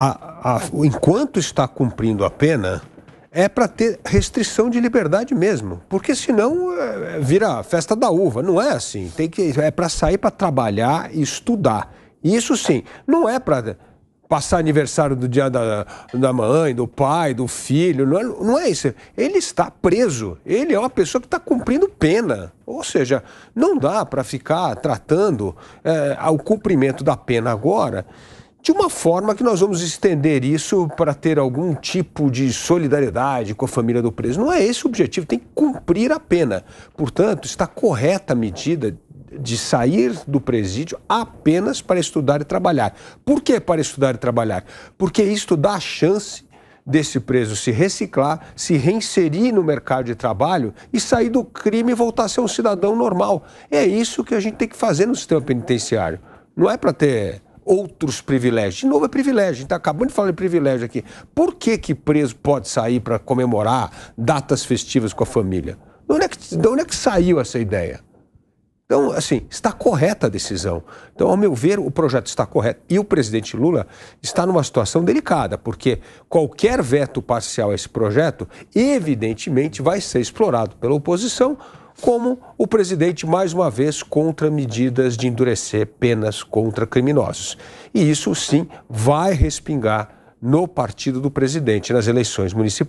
a, a, enquanto está cumprindo a pena, é para ter restrição de liberdade mesmo, porque senão é, é, vira festa da uva. Não é assim. Tem que é para sair para trabalhar e estudar. Isso sim, não é para passar aniversário do dia da, da mãe, do pai, do filho. Não é, não é isso. Ele está preso. Ele é uma pessoa que está cumprindo pena. Ou seja, não dá para ficar tratando é, o cumprimento da pena agora de uma forma que nós vamos estender isso para ter algum tipo de solidariedade com a família do preso. Não é esse o objetivo, tem que cumprir a pena. Portanto, está correta a medida de sair do presídio apenas para estudar e trabalhar. Por que para estudar e trabalhar? Porque isso dá a chance desse preso se reciclar, se reinserir no mercado de trabalho e sair do crime e voltar a ser um cidadão normal. É isso que a gente tem que fazer no sistema penitenciário. Não é para ter outros privilégios. De novo, é privilégio. A gente está acabando de falar de privilégio aqui. Por que, que preso pode sair para comemorar datas festivas com a família? De onde, é que, de onde é que saiu essa ideia? Então, assim, está correta a decisão. Então, ao meu ver, o projeto está correto. E o presidente Lula está numa situação delicada, porque qualquer veto parcial a esse projeto, evidentemente, vai ser explorado pela oposição como o presidente mais uma vez contra medidas de endurecer penas contra criminosos. E isso sim vai respingar no partido do presidente nas eleições municipais.